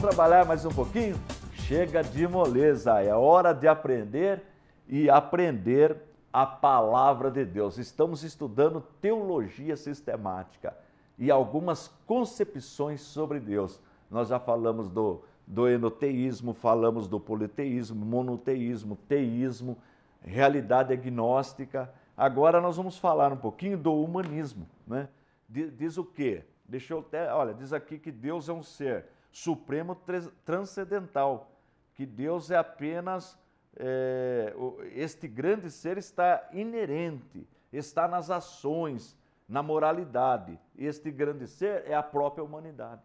trabalhar mais um pouquinho? Chega de moleza, é hora de aprender e aprender a palavra de Deus. Estamos estudando teologia sistemática e algumas concepções sobre Deus. Nós já falamos do, do enoteísmo, falamos do politeísmo, monoteísmo, teísmo, realidade agnóstica. Agora nós vamos falar um pouquinho do humanismo. Né? Diz o quê? Deixa eu até. Olha, diz aqui que Deus é um ser supremo transcendental, que Deus é apenas é, este grande ser está inerente, está nas ações, na moralidade. Este grande ser é a própria humanidade.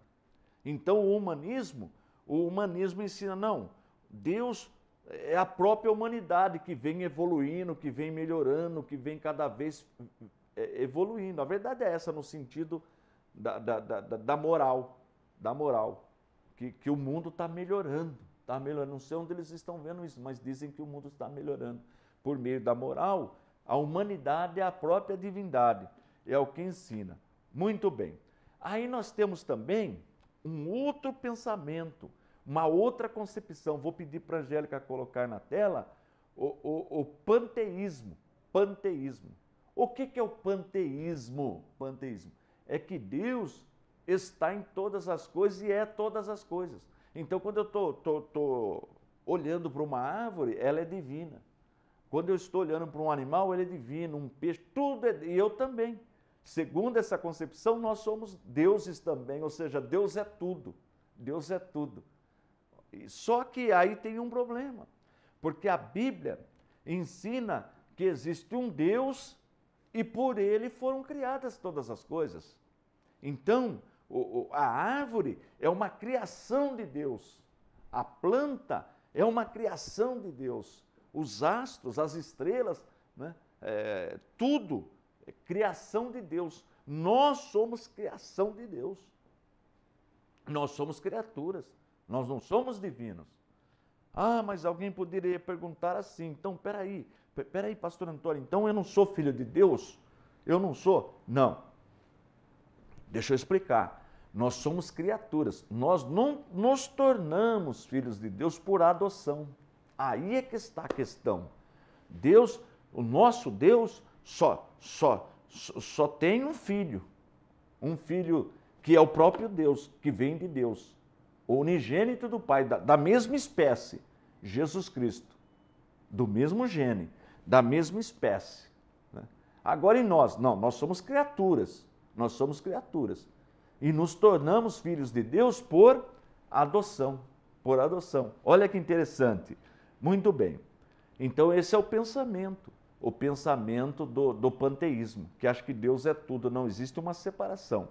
Então o humanismo, o humanismo ensina não, Deus é a própria humanidade que vem evoluindo, que vem melhorando, que vem cada vez eh, evoluindo. A verdade é essa no sentido da, da, da, da moral, da moral que, que o mundo está melhorando. Está melhorando. Não sei onde eles estão vendo isso, mas dizem que o mundo está melhorando. Por meio da moral, a humanidade é a própria divindade. É o que ensina. Muito bem. Aí nós temos também um outro pensamento, uma outra concepção. Vou pedir para a Angélica colocar na tela o, o, o panteísmo. Panteísmo. O que, que é o panteísmo? Panteísmo é que Deus está em todas as coisas e é todas as coisas. Então, quando eu estou olhando para uma árvore, ela é divina. Quando eu estou olhando para um animal, ele é divino, um peixe, tudo é, e eu também. Segundo essa concepção, nós somos deuses também, ou seja, Deus é tudo. Deus é tudo. Só que aí tem um problema, porque a Bíblia ensina que existe um Deus e por ele foram criadas todas as coisas. Então, o, o, a árvore é uma criação de Deus. A planta é uma criação de Deus. Os astros, as estrelas, né? é, tudo é criação de Deus. Nós somos criação de Deus. Nós somos criaturas. Nós não somos divinos. Ah, mas alguém poderia perguntar assim: então, peraí, peraí, pastor Antônio, então eu não sou filho de Deus? Eu não sou? Não. Deixa eu explicar. Nós somos criaturas. Nós não nos tornamos filhos de Deus por adoção. Aí é que está a questão. Deus, o nosso Deus, só, só, só tem um filho. Um filho que é o próprio Deus, que vem de Deus. O unigênito do Pai, da, da mesma espécie, Jesus Cristo. Do mesmo gene, da mesma espécie. Né? Agora em nós, não, nós somos criaturas. Nós somos criaturas. E nos tornamos filhos de Deus por adoção. Por adoção. Olha que interessante. Muito bem. Então, esse é o pensamento. O pensamento do, do panteísmo, que acha que Deus é tudo, não existe uma separação.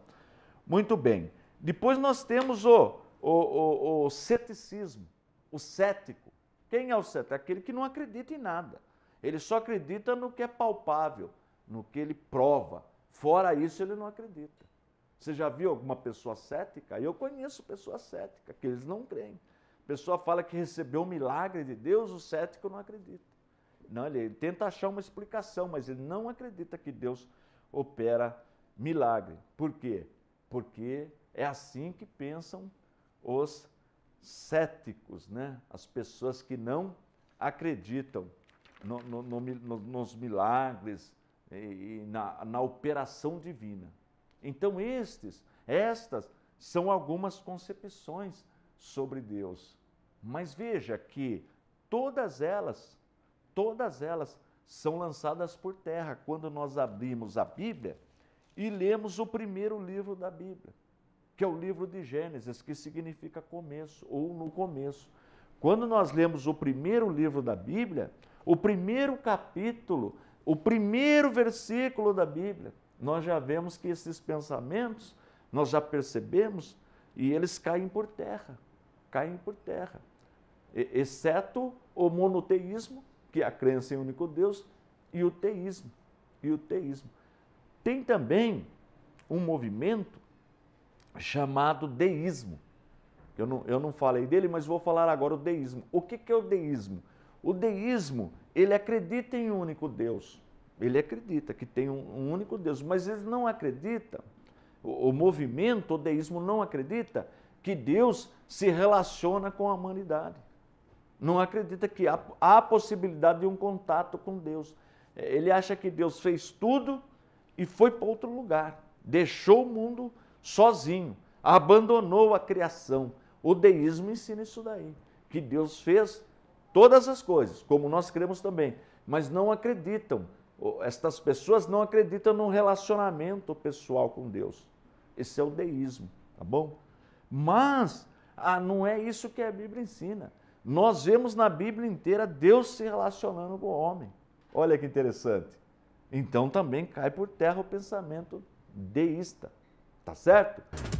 Muito bem. Depois nós temos o, o, o, o ceticismo, o cético. Quem é o cético? É aquele que não acredita em nada. Ele só acredita no que é palpável, no que ele prova, Fora isso, ele não acredita. Você já viu alguma pessoa cética? Eu conheço pessoas céticas, que eles não creem. A pessoa fala que recebeu um milagre de Deus, o cético não acredita. Não, ele tenta achar uma explicação, mas ele não acredita que Deus opera milagre. Por quê? Porque é assim que pensam os céticos, né? as pessoas que não acreditam no, no, no, nos milagres, e, na, na operação divina. Então, estes, estas são algumas concepções sobre Deus. Mas veja que todas elas, todas elas são lançadas por terra quando nós abrimos a Bíblia e lemos o primeiro livro da Bíblia, que é o livro de Gênesis, que significa começo ou no começo. Quando nós lemos o primeiro livro da Bíblia, o primeiro capítulo o primeiro versículo da Bíblia, nós já vemos que esses pensamentos, nós já percebemos, e eles caem por terra, caem por terra. Exceto o monoteísmo, que é a crença em único Deus, e o teísmo, e o teísmo. Tem também um movimento chamado deísmo. Eu não, eu não falei dele, mas vou falar agora o deísmo. O que, que é o deísmo? O deísmo ele acredita em um único Deus. Ele acredita que tem um, único Deus, mas ele não acredita, o, movimento, o deísmo não acredita que Deus se relaciona com a humanidade. Não acredita que há, há possibilidade de um contato com Deus. É, ele acha que Deus fez tudo e foi para outro lugar, deixou o mundo sozinho, abandonou a criação. O deísmo ensina isso daí, que Deus fez todas as coisas, como nós cremos também, mas não acreditam. Estas pessoas não acreditam no relacionamento pessoal com Deus. Esse é o deísmo, tá bom? Mas ah, não é isso que a Bíblia ensina. Nós vemos na Bíblia inteira Deus se relacionando com o homem. Olha que interessante. Então também cai por terra o pensamento deísta, tá certo?